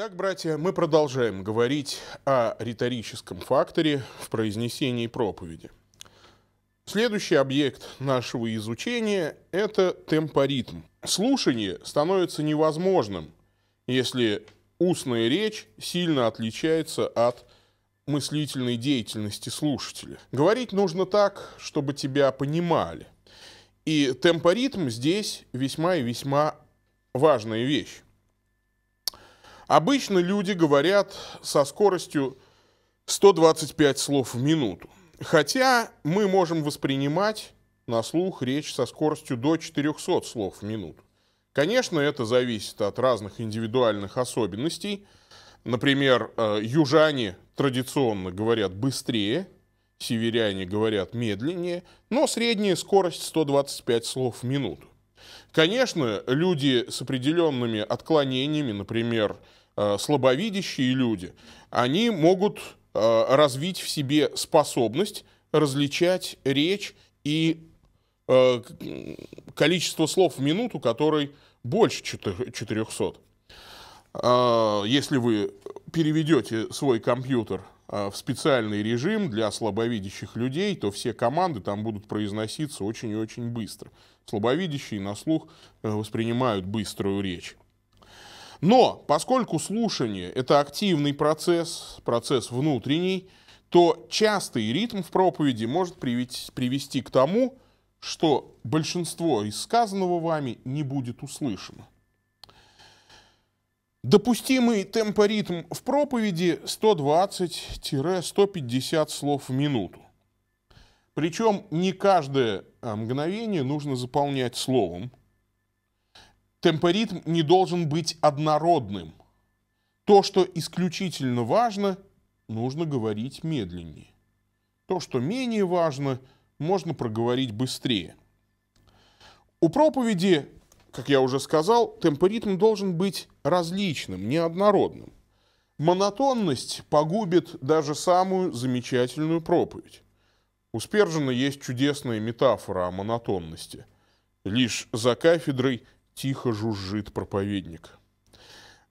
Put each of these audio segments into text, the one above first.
Итак, братья, мы продолжаем говорить о риторическом факторе в произнесении проповеди. Следующий объект нашего изучения – это темпоритм. Слушание становится невозможным, если устная речь сильно отличается от мыслительной деятельности слушателя. Говорить нужно так, чтобы тебя понимали. И темпоритм здесь весьма и весьма важная вещь. Обычно люди говорят со скоростью 125 слов в минуту. Хотя мы можем воспринимать на слух речь со скоростью до 400 слов в минуту. Конечно, это зависит от разных индивидуальных особенностей. Например, э, южане традиционно говорят быстрее, северяне говорят медленнее, но средняя скорость 125 слов в минуту. Конечно, люди с определенными отклонениями, например, Э, слабовидящие люди, они могут э, развить в себе способность различать речь и э, количество слов в минуту, который больше 400. Если вы переведете свой компьютер в специальный режим для слабовидящих людей, то все команды там будут произноситься очень и очень быстро. Слабовидящие на слух воспринимают быструю речь. Но поскольку слушание – это активный процесс, процесс внутренний, то частый ритм в проповеди может привести к тому, что большинство из сказанного вами не будет услышано. Допустимый темпоритм в проповеди 120-150 слов в минуту. Причем не каждое а, мгновение нужно заполнять словом темпоритм не должен быть однородным. То, что исключительно важно, нужно говорить медленнее. То, что менее важно, можно проговорить быстрее. У проповеди, как я уже сказал, темпоритм должен быть различным, неоднородным. Монотонность погубит даже самую замечательную проповедь. У Спержина есть чудесная метафора о монотонности. Лишь за кафедрой – тихо жужжит проповедник.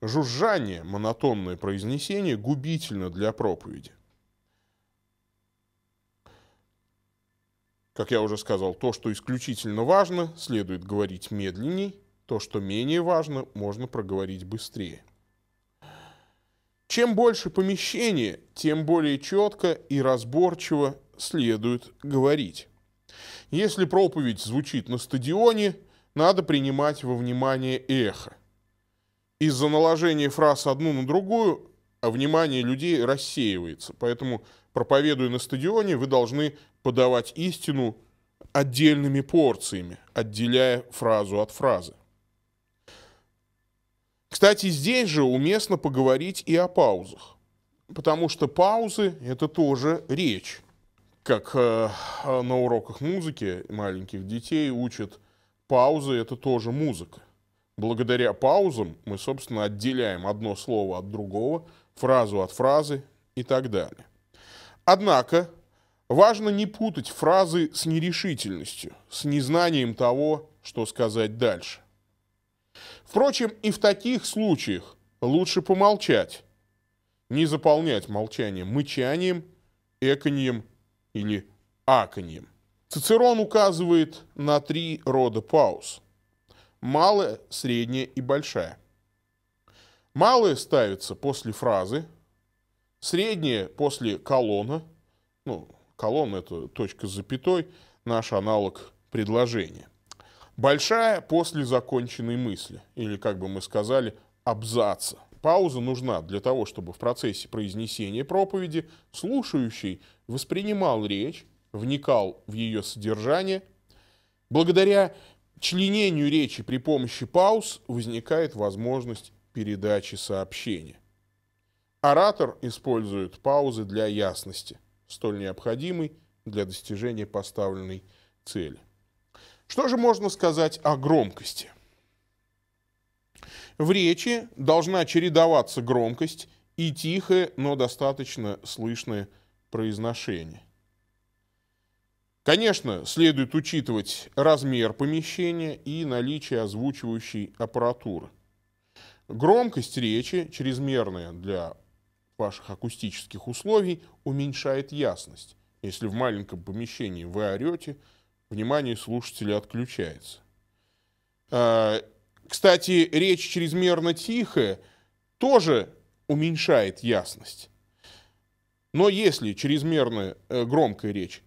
Жужжание, монотонное произнесение, губительно для проповеди. Как я уже сказал, то, что исключительно важно, следует говорить медленней, то, что менее важно, можно проговорить быстрее. Чем больше помещение, тем более четко и разборчиво следует говорить. Если проповедь звучит на стадионе, надо принимать во внимание эхо. Из-за наложения фраз одну на другую а внимание людей рассеивается. Поэтому, проповедуя на стадионе, вы должны подавать истину отдельными порциями, отделяя фразу от фразы. Кстати, здесь же уместно поговорить и о паузах. Потому что паузы – это тоже речь. Как э, на уроках музыки маленьких детей учат – паузы это тоже музыка. Благодаря паузам мы, собственно, отделяем одно слово от другого, фразу от фразы и так далее. Однако важно не путать фразы с нерешительностью, с незнанием того, что сказать дальше. Впрочем, и в таких случаях лучше помолчать, не заполнять молчание мычанием, эканьем или аканьем. Цицерон указывает на три рода пауз. Малая, средняя и большая. Малая ставится после фразы, средняя после колонна, ну, колонна – это точка с запятой, наш аналог предложения. Большая после законченной мысли, или, как бы мы сказали, абзаца. Пауза нужна для того, чтобы в процессе произнесения проповеди слушающий воспринимал речь, вникал в ее содержание. Благодаря членению речи при помощи пауз возникает возможность передачи сообщения. Оратор использует паузы для ясности, столь необходимой для достижения поставленной цели. Что же можно сказать о громкости? В речи должна чередоваться громкость и тихое, но достаточно слышное произношение. Конечно, следует учитывать размер помещения и наличие озвучивающей аппаратуры. Громкость речи, чрезмерная для ваших акустических условий, уменьшает ясность. Если в маленьком помещении вы орете, внимание слушателя отключается. А, кстати, речь чрезмерно тихая тоже уменьшает ясность. Но если чрезмерно э, громкая речь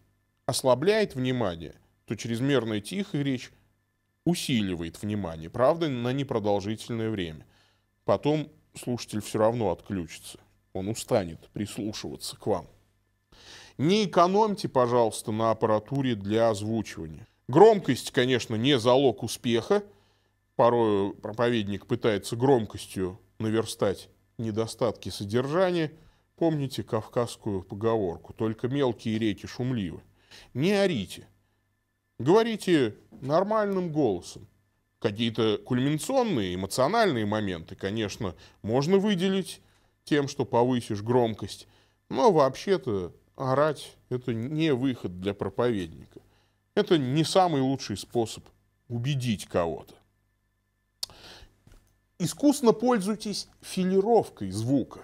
ослабляет внимание, то чрезмерная тихая речь усиливает внимание, правда, на непродолжительное время. Потом слушатель все равно отключится, он устанет прислушиваться к вам. Не экономьте, пожалуйста, на аппаратуре для озвучивания. Громкость, конечно, не залог успеха. Порой проповедник пытается громкостью наверстать недостатки содержания. Помните кавказскую поговорку «Только мелкие реки шумливы» не орите. Говорите нормальным голосом. Какие-то кульминационные, эмоциональные моменты, конечно, можно выделить тем, что повысишь громкость. Но вообще-то орать – это не выход для проповедника. Это не самый лучший способ убедить кого-то. Искусно пользуйтесь филировкой звука,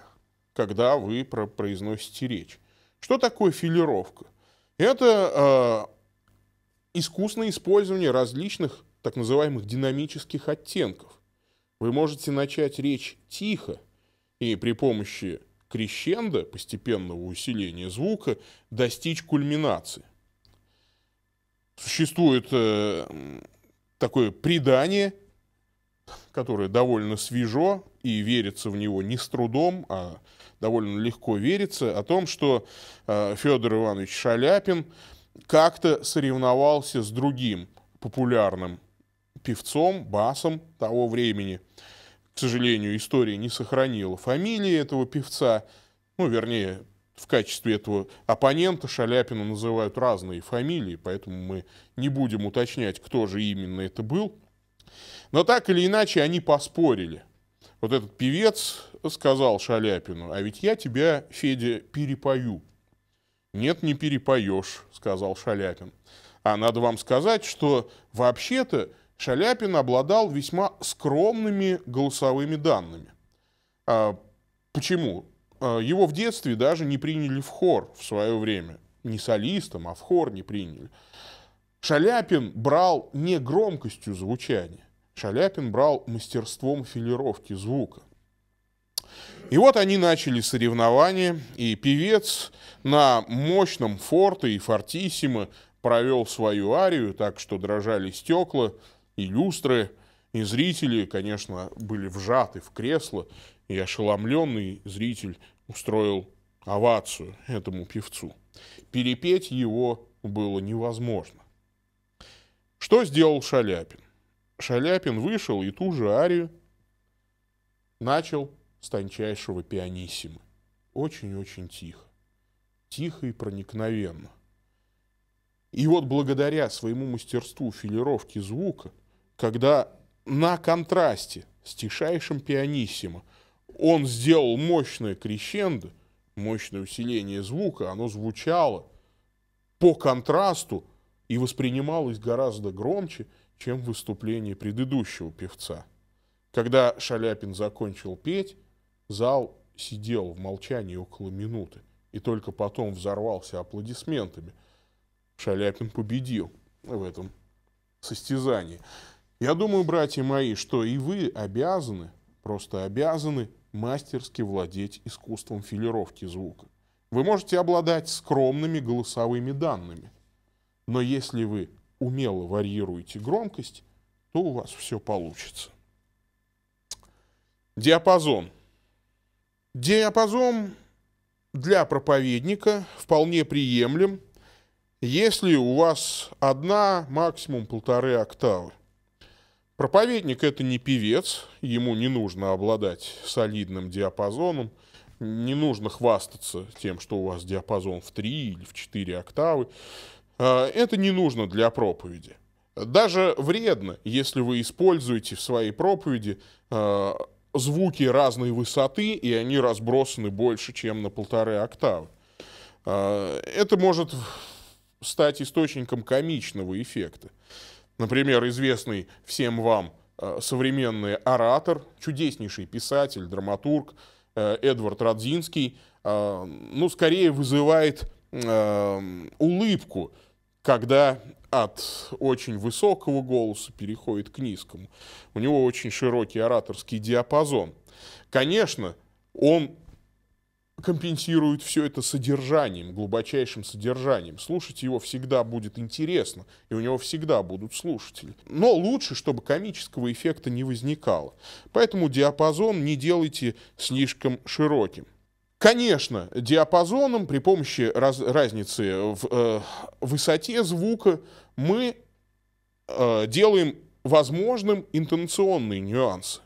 когда вы произносите речь. Что такое филировка? Это э, искусное использование различных так называемых динамических оттенков. Вы можете начать речь тихо и при помощи крещенда, постепенного усиления звука, достичь кульминации. Существует э, такое предание, которое довольно свежо и верится в него не с трудом, а довольно легко верится, о том, что э, Федор Иванович Шаляпин как-то соревновался с другим популярным певцом, басом того времени. К сожалению, история не сохранила фамилии этого певца, ну, вернее, в качестве этого оппонента Шаляпина называют разные фамилии, поэтому мы не будем уточнять, кто же именно это был. Но так или иначе они поспорили вот этот певец сказал Шаляпину, а ведь я тебя, Федя, перепою. Нет, не перепоешь, сказал Шаляпин. А надо вам сказать, что вообще-то Шаляпин обладал весьма скромными голосовыми данными. А, почему? А, его в детстве даже не приняли в хор в свое время. Не солистом, а в хор не приняли. Шаляпин брал не громкостью звучания, Шаляпин брал мастерством филировки звука. И вот они начали соревнования, и певец на мощном форте и фортиссимо провел свою арию, так что дрожали стекла и люстры, и зрители, конечно, были вжаты в кресло, и ошеломленный зритель устроил овацию этому певцу. Перепеть его было невозможно. Что сделал Шаляпин? Шаляпин вышел и ту же арию начал с тончайшего пианиссимы. Очень-очень тихо. Тихо и проникновенно. И вот благодаря своему мастерству филировки звука, когда на контрасте с тишайшим пианиссимо он сделал мощное крещендо, мощное усиление звука, оно звучало по контрасту и воспринималось гораздо громче, чем выступление предыдущего певца. Когда Шаляпин закончил петь, зал сидел в молчании около минуты и только потом взорвался аплодисментами. Шаляпин победил в этом состязании. Я думаю, братья мои, что и вы обязаны, просто обязаны мастерски владеть искусством филировки звука. Вы можете обладать скромными голосовыми данными, но если вы умело варьируете громкость, то у вас все получится. Диапазон. Диапазон для проповедника вполне приемлем, если у вас одна, максимум полторы октавы. Проповедник – это не певец, ему не нужно обладать солидным диапазоном, не нужно хвастаться тем, что у вас диапазон в 3 или в 4 октавы. А, это не нужно для проповеди. Даже вредно, если вы используете в своей проповеди а, звуки разной высоты, и они разбросаны больше, чем на полторы октавы. А, это может стать источником комичного эффекта. Например, известный всем вам современный оратор, чудеснейший писатель, драматург Эдвард Радзинский, ну, скорее вызывает улыбку, когда от очень высокого голоса переходит к низкому. У него очень широкий ораторский диапазон. Конечно, он компенсирует все это содержанием, глубочайшим содержанием. Слушать его всегда будет интересно, и у него всегда будут слушатели. Но лучше, чтобы комического эффекта не возникало. Поэтому диапазон не делайте слишком широким. Конечно, диапазоном при помощи раз, разницы в э, высоте звука мы э, делаем возможным интонационные нюансы.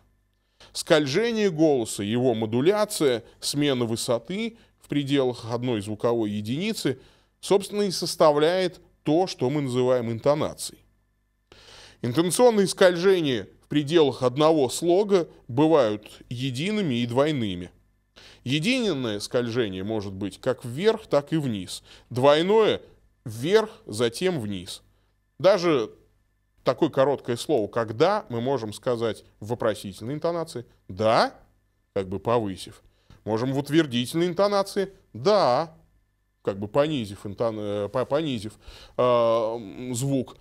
Скольжение голоса, его модуляция, смена высоты в пределах одной звуковой единицы, собственно, и составляет то, что мы называем интонацией. Интонационные скольжения в пределах одного слога бывают едиными и двойными – Единое скольжение может быть как вверх, так и вниз. Двойное – вверх, затем вниз. Даже такое короткое слово «когда» мы можем сказать в вопросительной интонации «да», как бы повысив. Можем в утвердительной интонации «да», как бы понизив, интон, э, понизив э, звук.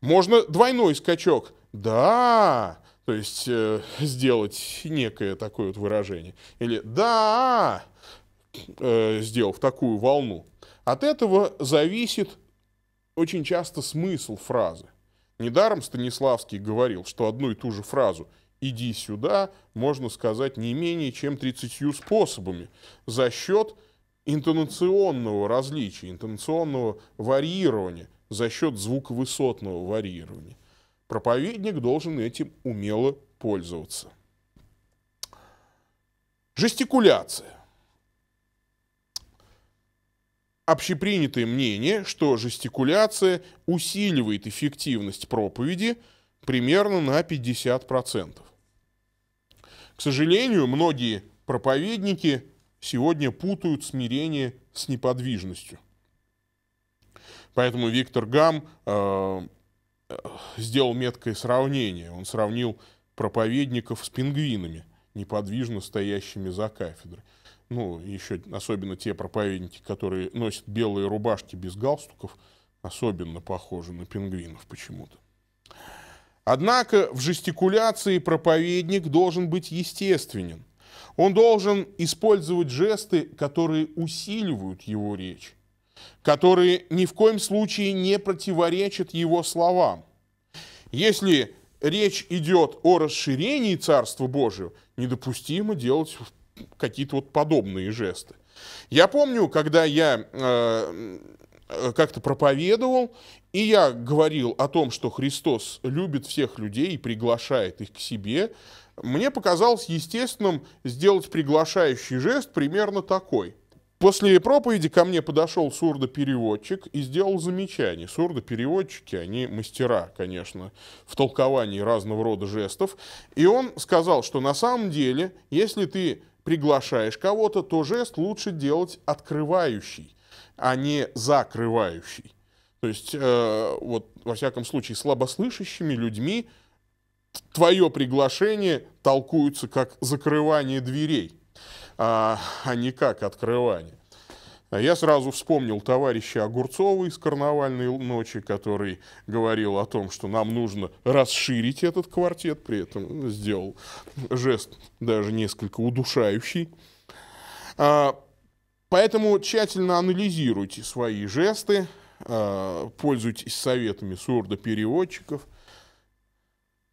Можно двойной скачок «да», то есть э, сделать некое такое вот выражение. Или да, э, сделав такую волну. От этого зависит очень часто смысл фразы. Недаром Станиславский говорил, что одну и ту же фразу «иди сюда» можно сказать не менее чем 30 способами за счет интонационного различия, интонационного варьирования, за счет звуковысотного варьирования. Проповедник должен этим умело пользоваться. Жестикуляция. Общепринятое мнение, что жестикуляция усиливает эффективность проповеди примерно на 50%. К сожалению, многие проповедники сегодня путают смирение с неподвижностью. Поэтому Виктор Гам э Э, сделал меткое сравнение. Он сравнил проповедников с пингвинами, неподвижно стоящими за кафедрой. Ну, еще особенно те проповедники, которые носят белые рубашки без галстуков, особенно похожи на пингвинов почему-то. Однако в жестикуляции проповедник должен быть естественен. Он должен использовать жесты, которые усиливают его речь которые ни в коем случае не противоречат его словам. Если речь идет о расширении Царства Божьего, недопустимо делать какие-то вот подобные жесты. Я помню, когда я э, как-то проповедовал, и я говорил о том, что Христос любит всех людей и приглашает их к себе, мне показалось естественным сделать приглашающий жест примерно такой – После проповеди ко мне подошел сурдопереводчик и сделал замечание. Сурдопереводчики, они мастера, конечно, в толковании разного рода жестов. И он сказал, что на самом деле, если ты приглашаешь кого-то, то жест лучше делать открывающий, а не закрывающий. То есть, э, вот, во всяком случае, слабослышащими людьми твое приглашение толкуется как закрывание дверей а, а не как открывание. Я сразу вспомнил товарища Огурцова из «Карнавальной ночи», который говорил о том, что нам нужно расширить этот квартет, при этом сделал жест даже несколько удушающий. А, поэтому тщательно анализируйте свои жесты, а, пользуйтесь советами сурдопереводчиков.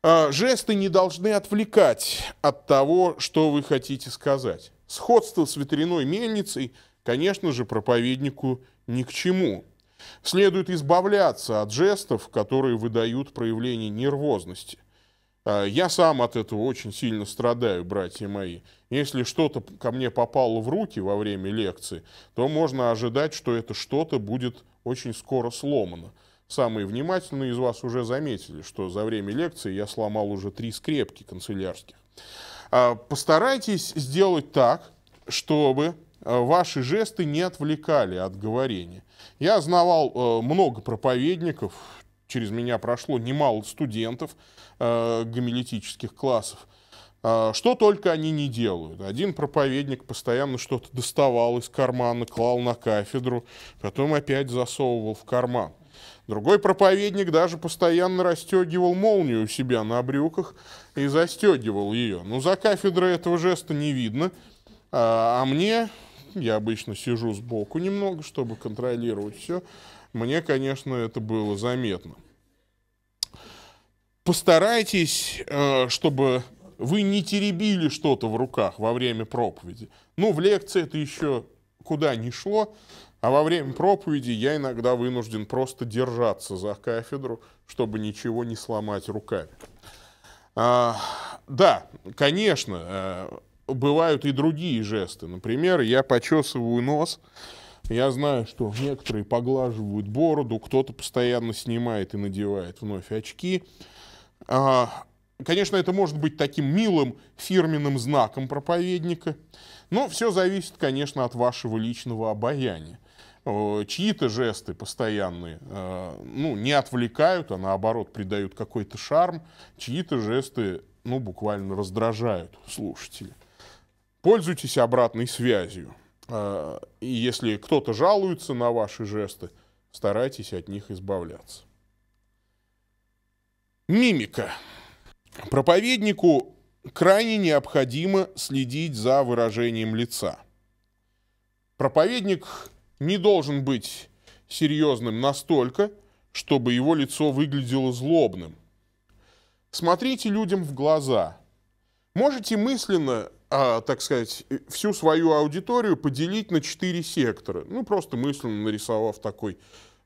А, жесты не должны отвлекать от того, что вы хотите сказать. Сходство с ветряной мельницей, конечно же, проповеднику ни к чему. Следует избавляться от жестов, которые выдают проявление нервозности. А, я сам от этого очень сильно страдаю, братья мои. Если что-то ко мне попало в руки во время лекции, то можно ожидать, что это что-то будет очень скоро сломано. Самые внимательные из вас уже заметили, что за время лекции я сломал уже три скрепки канцелярских. А, постарайтесь сделать так, чтобы а, ваши жесты не отвлекали от говорения. Я знавал а, много проповедников, через меня прошло немало студентов гомилетических классов, что только они не делают. Один проповедник постоянно что-то доставал из кармана, клал на кафедру, потом опять засовывал в карман. Другой проповедник даже постоянно расстегивал молнию у себя на брюках и застегивал ее. но ну, за кафедрой этого жеста не видно, а, а мне, я обычно сижу сбоку немного, чтобы контролировать все, мне, конечно, это было заметно. Постарайтесь, э, чтобы вы не теребили что-то в руках во время проповеди. Ну, в лекции это еще куда ни шло, а во время проповеди я иногда вынужден просто держаться за кафедру, чтобы ничего не сломать руками. А, да, конечно, э, бывают и другие жесты. Например, я почесываю нос. Я знаю, что некоторые поглаживают бороду, кто-то постоянно снимает и надевает вновь очки. А, конечно, это может быть таким милым фирменным знаком проповедника, но все зависит, конечно, от вашего личного обаяния. Э, чьи-то жесты постоянные, э, ну, не отвлекают, а наоборот придают какой-то шарм, чьи-то жесты, ну, буквально раздражают слушателей. Пользуйтесь обратной связью. Э, и если кто-то жалуется на ваши жесты, старайтесь от них избавляться. Мимика. Проповеднику крайне необходимо следить за выражением лица. Проповедник не должен быть серьезным настолько, чтобы его лицо выглядело злобным. Смотрите людям в глаза. Можете мысленно, а, так сказать, всю свою аудиторию поделить на четыре сектора. Ну, просто мысленно нарисовав такой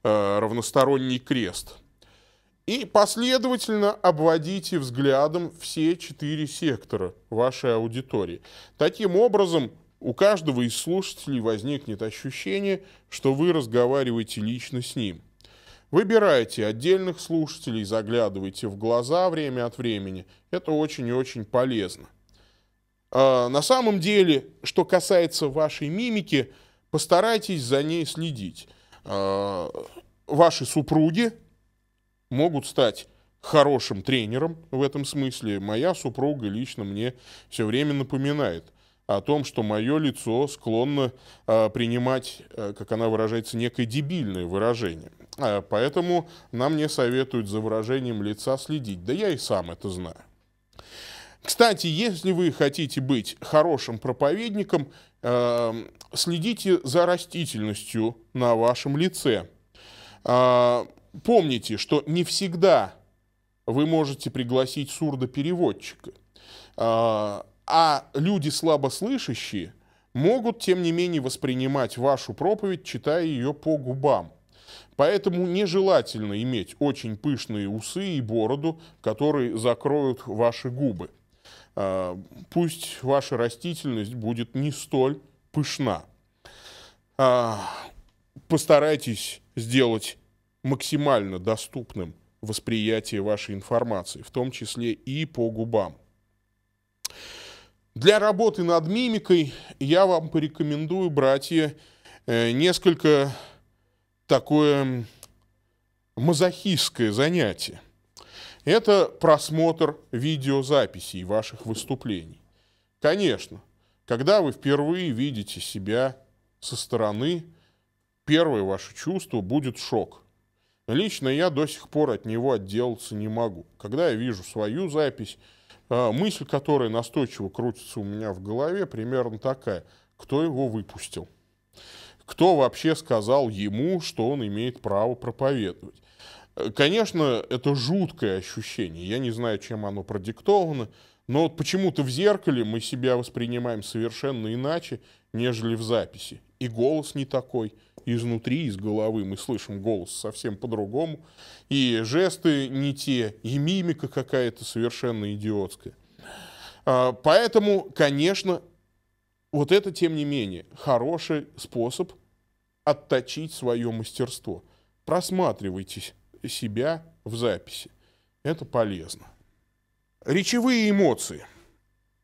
а, равносторонний крест. И последовательно обводите взглядом все четыре сектора вашей аудитории. Таким образом, у каждого из слушателей возникнет ощущение, что вы разговариваете лично с ним. Выбирайте отдельных слушателей, заглядывайте в глаза время от времени. Это очень и очень полезно. А, на самом деле, что касается вашей мимики, постарайтесь за ней следить. А, ваши супруги могут стать хорошим тренером в этом смысле. Моя супруга лично мне все время напоминает о том, что мое лицо склонно э, принимать, э, как она выражается, некое дебильное выражение. Э, поэтому нам не советуют за выражением лица следить. Да я и сам это знаю. Кстати, если вы хотите быть хорошим проповедником, э, следите за растительностью на вашем лице. Э, помните, что не всегда вы можете пригласить сурдопереводчика. Э, а люди слабослышащие могут, тем не менее, воспринимать вашу проповедь, читая ее по губам. Поэтому нежелательно иметь очень пышные усы и бороду, которые закроют ваши губы. А, пусть ваша растительность будет не столь пышна. А, постарайтесь сделать максимально доступным восприятие вашей информации, в том числе и по губам. Для работы над мимикой я вам порекомендую, братья, э, несколько такое мазохистское занятие. Это просмотр видеозаписей ваших выступлений. Конечно, когда вы впервые видите себя со стороны, первое ваше чувство будет шок. Лично я до сих пор от него отделаться не могу. Когда я вижу свою запись, а, мысль, которая настойчиво крутится у меня в голове, примерно такая. Кто его выпустил? Кто вообще сказал ему, что он имеет право проповедовать? Э, конечно, это жуткое ощущение. Я не знаю, чем оно продиктовано. Но вот почему-то в зеркале мы себя воспринимаем совершенно иначе, нежели в записи. И голос не такой, изнутри, из головы мы слышим голос совсем по-другому, и жесты не те, и мимика какая-то совершенно идиотская. А, поэтому, конечно, вот это, тем не менее, хороший способ отточить свое мастерство. Просматривайте себя в записи. Это полезно. Речевые эмоции.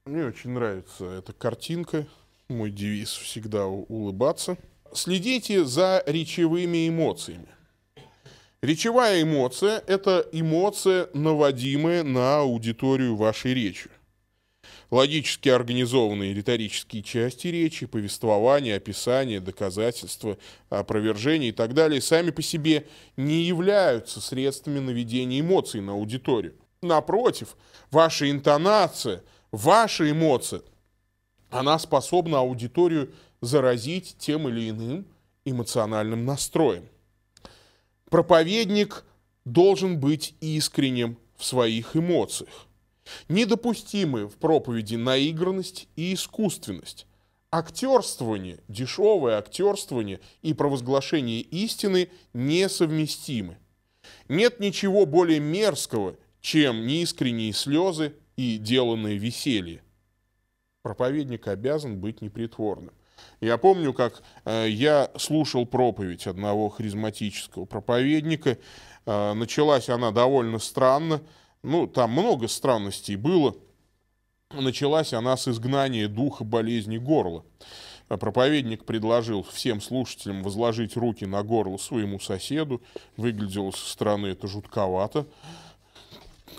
Мне очень нравится эта картинка. Мой девиз всегда улыбаться следите за речевыми эмоциями. Речевая эмоция – это эмоция, наводимая на аудиторию вашей речи. Логически организованные риторические части речи, повествование, описание, доказательства, опровержение и так далее сами по себе не являются средствами наведения эмоций на аудиторию. Напротив, ваша интонация, ваша эмоция, она способна аудиторию заразить тем или иным эмоциональным настроем. Проповедник должен быть искренним в своих эмоциях. Недопустимы в проповеди наигранность и искусственность. Актерствование, дешевое актерствование и провозглашение истины несовместимы. Нет ничего более мерзкого, чем неискренние слезы и деланное веселье. Проповедник обязан быть непритворным. Я помню, как э, я слушал проповедь одного харизматического проповедника. Э, началась она довольно странно. Ну, там много странностей было. Началась она с изгнания духа болезни горла. Э, проповедник предложил всем слушателям возложить руки на горло своему соседу. Выглядело со стороны это жутковато.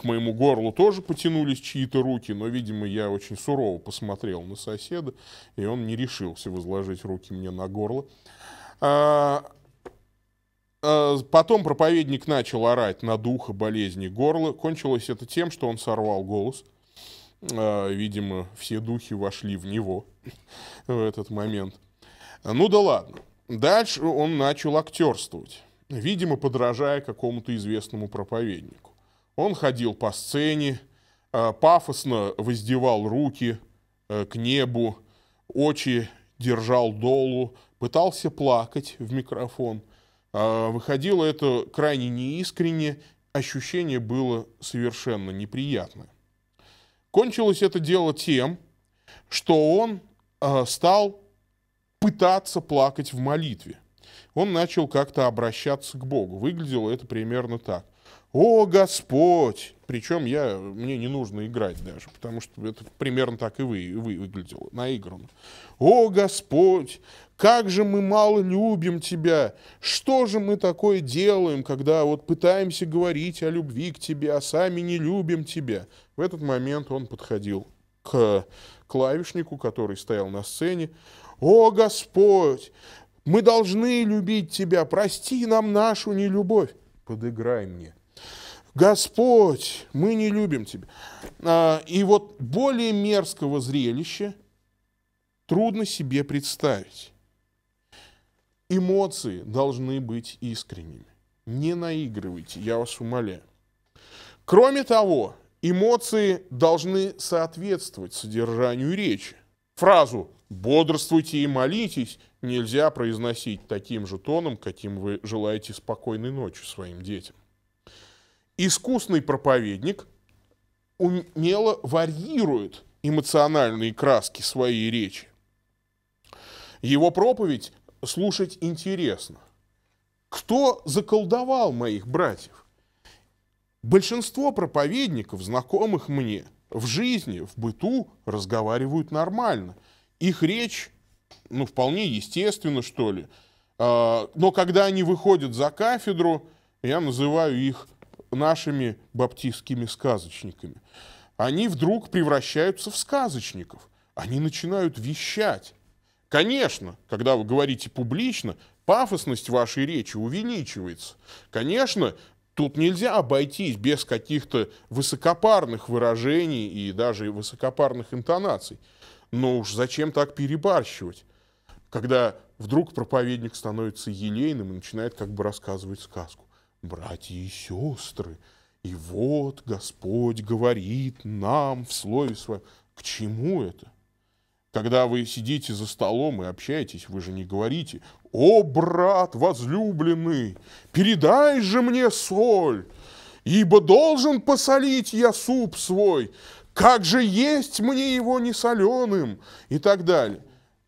К моему горлу тоже потянулись чьи-то руки, но, видимо, я очень сурово посмотрел на соседа, и он не решился возложить руки мне на горло. А, а, потом проповедник начал орать на духа болезни горла. Кончилось это тем, что он сорвал голос. А, видимо, все духи вошли в него в этот момент. Ну да ладно. Дальше он начал актерствовать, видимо, подражая какому-то известному проповеднику. Он ходил по сцене, э, пафосно воздевал руки э, к небу, очи держал долу, пытался плакать в микрофон. Э, выходило это крайне неискренне, ощущение было совершенно неприятное. Кончилось это дело тем, что он стал пытаться плакать в молитве. Он начал как-то обращаться к Богу. Выглядело это примерно так. «О, Господь!» Причем я, мне не нужно играть даже, потому что это примерно так и вы, вы выглядело, наигранно. «О, Господь! Как же мы мало любим Тебя! Что же мы такое делаем, когда вот пытаемся говорить о любви к Тебе, а сами не любим Тебя?» В этот момент он подходил к клавишнику, который стоял на сцене. «О, Господь! Мы должны любить Тебя! Прости нам нашу нелюбовь! Подыграй мне!» Господь, мы не любим Тебя. А, и вот более мерзкого зрелища трудно себе представить. Эмоции должны быть искренними. Не наигрывайте, я вас умоляю. Кроме того, эмоции должны соответствовать содержанию речи. Фразу «бодрствуйте и молитесь» нельзя произносить таким же тоном, каким вы желаете спокойной ночи своим детям искусный проповедник умело варьирует эмоциональные краски своей речи. Его проповедь слушать интересно. Кто заколдовал моих братьев? Большинство проповедников, знакомых мне, в жизни, в быту разговаривают нормально. Их речь, ну, вполне естественно, что ли. А, но когда они выходят за кафедру, я называю их нашими баптистскими сказочниками. Они вдруг превращаются в сказочников. Они начинают вещать. Конечно, когда вы говорите публично, пафосность вашей речи увеличивается. Конечно, тут нельзя обойтись без каких-то высокопарных выражений и даже высокопарных интонаций. Но уж зачем так перебарщивать, когда вдруг проповедник становится елейным и начинает как бы рассказывать сказку братья и сестры, и вот Господь говорит нам в Слове Своем. К чему это? Когда вы сидите за столом и общаетесь, вы же не говорите, «О, брат возлюбленный, передай же мне соль, ибо должен посолить я суп свой, как же есть мне его несоленым?» и так далее.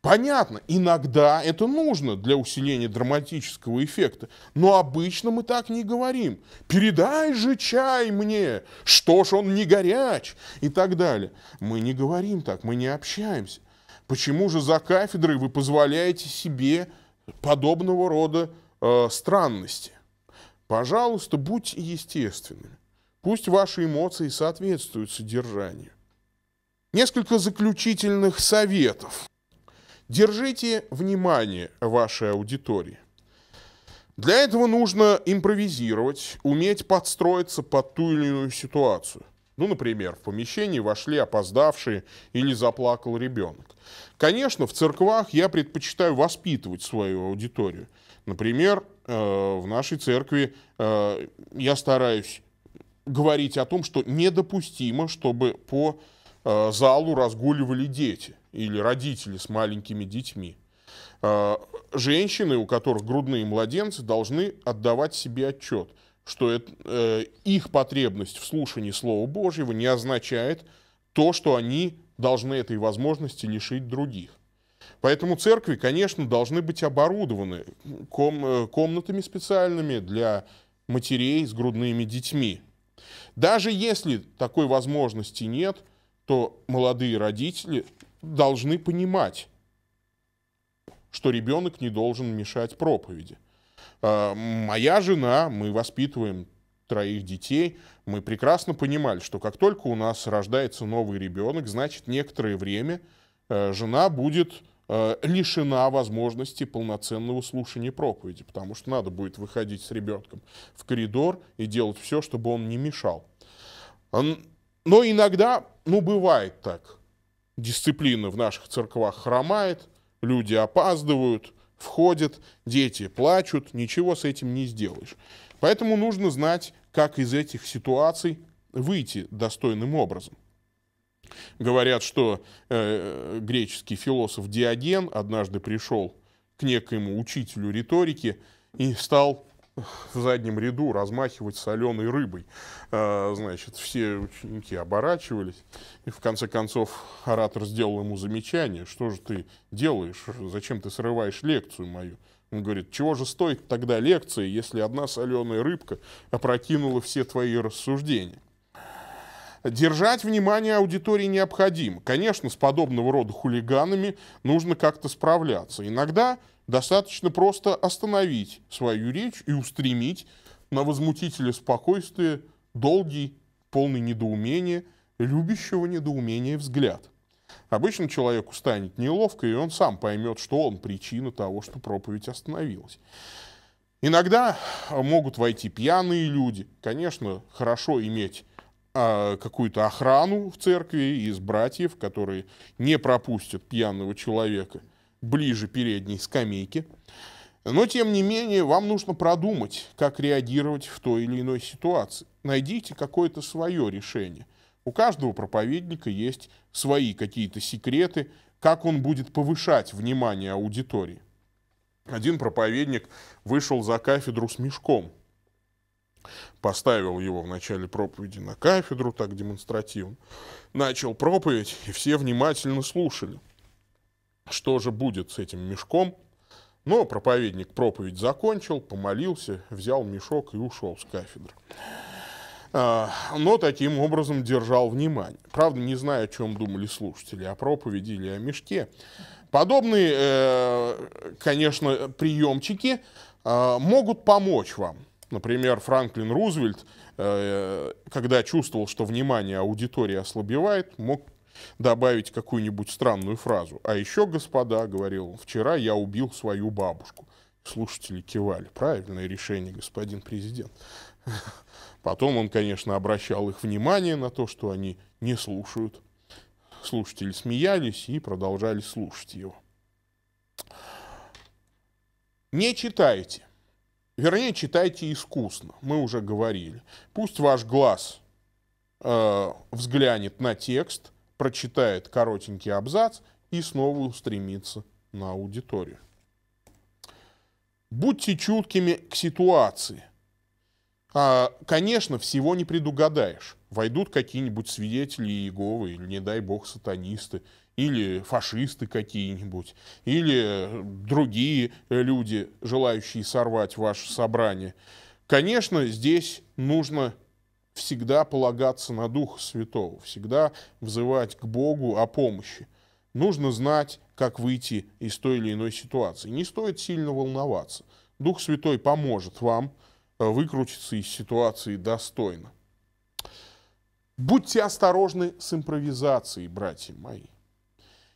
Понятно, иногда это нужно для усиления драматического эффекта, но обычно мы так не говорим. «Передай же чай мне! Что ж он не горяч?» и так далее. Мы не говорим так, мы не общаемся. Почему же за кафедрой вы позволяете себе подобного рода э, странности? Пожалуйста, будьте естественными. Пусть ваши эмоции соответствуют содержанию. Несколько заключительных советов. Держите внимание вашей аудитории. Для этого нужно импровизировать, уметь подстроиться под ту или иную ситуацию. Ну, например, в помещении вошли опоздавшие или заплакал ребенок. Конечно, в церквах я предпочитаю воспитывать свою аудиторию. Например, э, в нашей церкви э, я стараюсь говорить о том, что недопустимо, чтобы по э, залу разгуливали дети или родители с маленькими детьми. А, женщины, у которых грудные младенцы, должны отдавать себе отчет, что это, э, их потребность в слушании Слова Божьего не означает то, что они должны этой возможности лишить других. Поэтому церкви, конечно, должны быть оборудованы ком, э, комнатами специальными для матерей с грудными детьми. Даже если такой возможности нет, то молодые родители должны понимать, что ребенок не должен мешать проповеди. А, моя жена, мы воспитываем троих детей, мы прекрасно понимали, что как только у нас рождается новый ребенок, значит некоторое время э, жена будет э, лишена возможности полноценного слушания проповеди, потому что надо будет выходить с ребенком в коридор и делать все, чтобы он не мешал. Но иногда, ну, бывает так, дисциплина в наших церквах хромает, люди опаздывают, входят, дети плачут, ничего с этим не сделаешь. Поэтому нужно знать, как из этих ситуаций выйти достойным образом. Говорят, что э, греческий философ Диоген однажды пришел к некоему учителю риторики и стал в заднем ряду размахивать соленой рыбой. А, значит, все ученики оборачивались, и в конце концов оратор сделал ему замечание, что же ты делаешь, зачем ты срываешь лекцию мою. Он говорит, чего же стоит тогда лекция, если одна соленая рыбка опрокинула все твои рассуждения. Держать внимание аудитории необходимо. Конечно, с подобного рода хулиганами нужно как-то справляться. Иногда Достаточно просто остановить свою речь и устремить на возмутителя спокойствия долгий, полный недоумения, любящего недоумения взгляд. Обычно человеку станет неловко, и он сам поймет, что он причина того, что проповедь остановилась. Иногда а, могут войти пьяные люди. Конечно, хорошо иметь а, какую-то охрану в церкви из братьев, которые не пропустят пьяного человека – ближе передней скамейки. Но, тем не менее, вам нужно продумать, как реагировать в той или иной ситуации. Найдите какое-то свое решение. У каждого проповедника есть свои какие-то секреты, как он будет повышать внимание аудитории. Один проповедник вышел за кафедру с мешком. Поставил его в начале проповеди на кафедру, так демонстративно. Начал проповедь, и все внимательно слушали что же будет с этим мешком. Но проповедник проповедь закончил, помолился, взял мешок и ушел с кафедры. А, но таким образом держал внимание. Правда, не знаю, о чем думали слушатели, о проповеди или о мешке. Подобные, э, конечно, приемчики э, могут помочь вам. Например, Франклин Рузвельт, э, когда чувствовал, что внимание аудитории ослабевает, мог добавить какую-нибудь странную фразу. А еще, господа, говорил он, вчера я убил свою бабушку. Слушатели кивали. Правильное решение, господин президент. Потом он, конечно, обращал их внимание на то, что они не слушают. Слушатели смеялись и продолжали слушать его. Не читайте. Вернее, читайте искусно. Мы уже говорили. Пусть ваш глаз э, взглянет на текст, прочитает коротенький абзац и снова устремится на аудиторию. Будьте чуткими к ситуации. А, конечно, всего не предугадаешь. Войдут какие-нибудь свидетели Иеговы, или, не дай бог, сатанисты, или фашисты какие-нибудь, или другие люди, желающие сорвать ваше собрание. Конечно, здесь нужно всегда полагаться на Духа Святого, всегда взывать к Богу о помощи. Нужно знать, как выйти из той или иной ситуации. Не стоит сильно волноваться. Дух Святой поможет вам э, выкрутиться из ситуации достойно. Будьте осторожны с импровизацией, братья мои.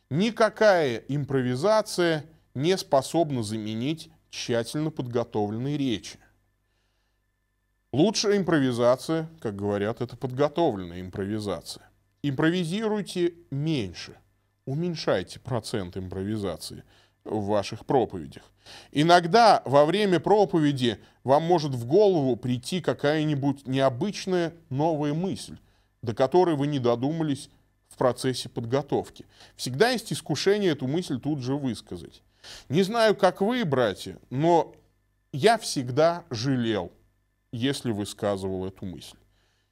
Никакая импровизация не способна заменить тщательно подготовленной речи. Лучшая импровизация, как говорят, это подготовленная импровизация. Импровизируйте меньше, уменьшайте процент импровизации в ваших проповедях. Иногда во время проповеди вам может в голову прийти какая-нибудь необычная новая мысль, до которой вы не додумались в процессе подготовки. Всегда есть искушение эту мысль тут же высказать. Не знаю, как вы, братья, но я всегда жалел – если высказывал эту мысль.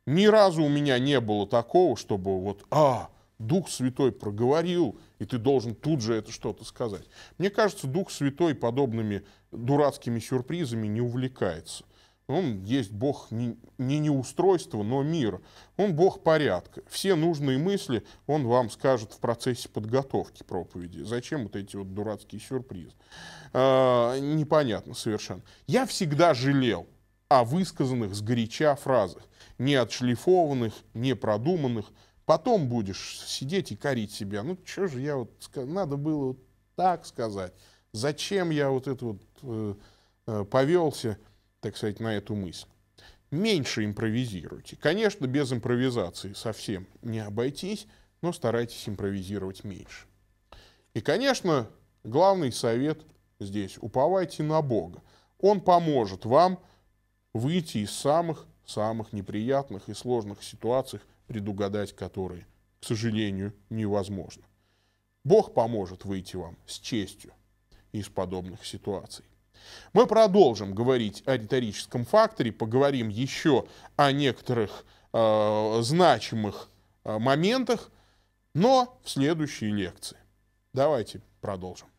Ни разу у меня не было такого, чтобы вот, а, Дух Святой проговорил, и ты должен тут же это что-то сказать. Мне кажется, Дух Святой подобными дурацкими сюрпризами не увлекается. Он есть Бог не, не неустройства, но мир. Он Бог порядка. Все нужные мысли он вам скажет в процессе подготовки проповеди. Зачем вот эти вот дурацкие сюрпризы? Э, непонятно совершенно. Я всегда жалел, о высказанных сгоряча фразах, не отшлифованных, не продуманных. Потом будешь сидеть и корить себя. Ну, что же я вот... Надо было вот так сказать. Зачем я вот это вот э, э, повелся, так сказать, на эту мысль? Меньше импровизируйте. Конечно, без импровизации совсем не обойтись, но старайтесь импровизировать меньше. И, конечно, главный совет здесь – уповайте на Бога. Он поможет вам – выйти из самых-самых неприятных и сложных ситуаций, предугадать которые, к сожалению, невозможно. Бог поможет выйти вам с честью из подобных ситуаций. Мы продолжим говорить о риторическом факторе, поговорим еще о некоторых э, значимых э, моментах, но в следующей лекции. Давайте продолжим.